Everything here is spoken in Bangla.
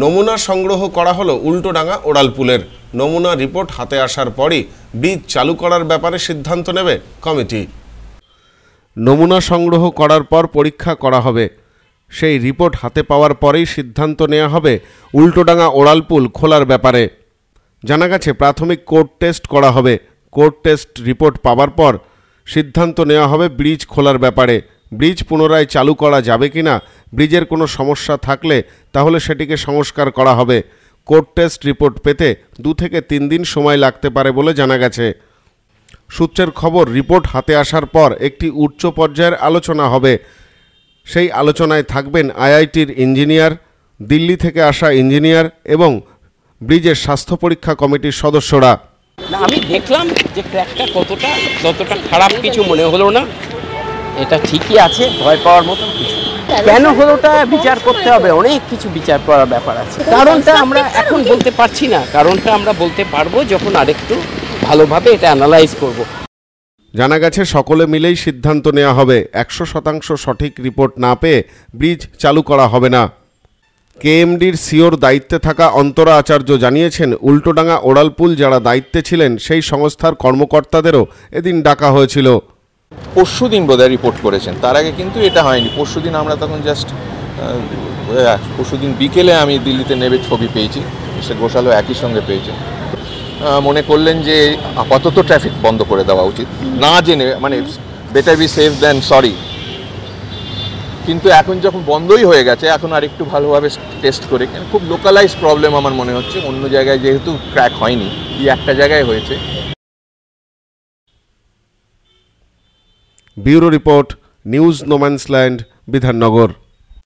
নমুনা সংগ্রহ করা হলো উল্টোডাঙ্গা ওড়ালপুলের নমুনা রিপোর্ট হাতে আসার পরই বীজ চালু করার ব্যাপারে সিদ্ধান্ত নেবে কমিটি নমুনা সংগ্রহ করার পর পরীক্ষা করা হবে সেই রিপোর্ট হাতে পাওয়ার পরেই সিদ্ধান্ত নেওয়া হবে উল্টোডাঙ্গা ওড়ালপুল খোলার ব্যাপারে জানা গেছে প্রাথমিক কোড টেস্ট করা হবে কোড টেস্ট রিপোর্ট পাওয়ার পর সিদ্ধান্ত নেওয়া হবে ব্রিজ খোলার ব্যাপারে ব্রিজ পুনরায় চালু করা যাবে কি না ব্রিজের কোনো সমস্যা থাকলে তাহলে সেটিকে সংস্কার করা হবে কোর্ট টেস্ট রিপোর্ট পেতে দু থেকে তিন দিন সময় লাগতে পারে বলে জানা গেছে সূত্রের খবর রিপোর্ট হাতে আসার পর একটি উচ্চ পর্যায়ের আলোচনা হবে সেই আলোচনায় থাকবেন আইআইটির ইঞ্জিনিয়ার দিল্লি থেকে আসা ইঞ্জিনিয়ার এবং ব্রিজের স্বাস্থ্য পরীক্ষা কমিটির সদস্যরা আমি দেখলাম যে ট্র্যাকটা কতটা ততটা খারাপ কিছু মনে হলো না এটা ঠিকই আছে ভয় পাওয়ার মতন কিছু কেন হলোটা বিচার করতে হবে অনেক কিছু বিচার করার ব্যাপার আছে কারণটা আমরা এখন বলতে পারছি না কারণটা আমরা বলতে পারবো যখন আরেকটু ভালোভাবে এটা অ্যানালাইজ করব জানা গেছে সকলে মিলেই সিদ্ধান্ত নেওয়া হবে একশো শতাংশ সঠিক রিপোর্ট না পেয়ে ব্রিজ চালু করা হবে না কেএমডির সিওর দায়িত্বে থাকা অন্তরা আচার্য জানিয়েছেন উল্টোডাঙা ওড়ালপুল যারা দায়িত্বে ছিলেন সেই সংস্থার কর্মকর্তাদেরও এদিন ডাকা হয়েছিল পরশু দিন বোধহয় রিপোর্ট করেছেন তার আগে কিন্তু এটা হয়নি পরশু দিন আমরা তখন জাস্ট পরশু দিন বিকেলে আমি দিল্লিতে নেবে ছবি পেয়েছি মিস্টার ঘোষালও একই সঙ্গে পেয়েছেন মনে করলেন যে আপাতত ট্রাফিক বন্ধ করে দেওয়া উচিত না জেনে মানে better be safe than sorry কিন্তু এখন যখন বন্ধই হয়ে গেছে এখন আর একটু ভালোভাবে টেস্ট করে খুব লোকালাইজ প্রবলেম আমার মনে হচ্ছে অন্য জায়গায় যেহেতু ক্র্যাক হয়নি এই একটা জায়গায় হয়েছে bureau report news no man's land Bidhannagar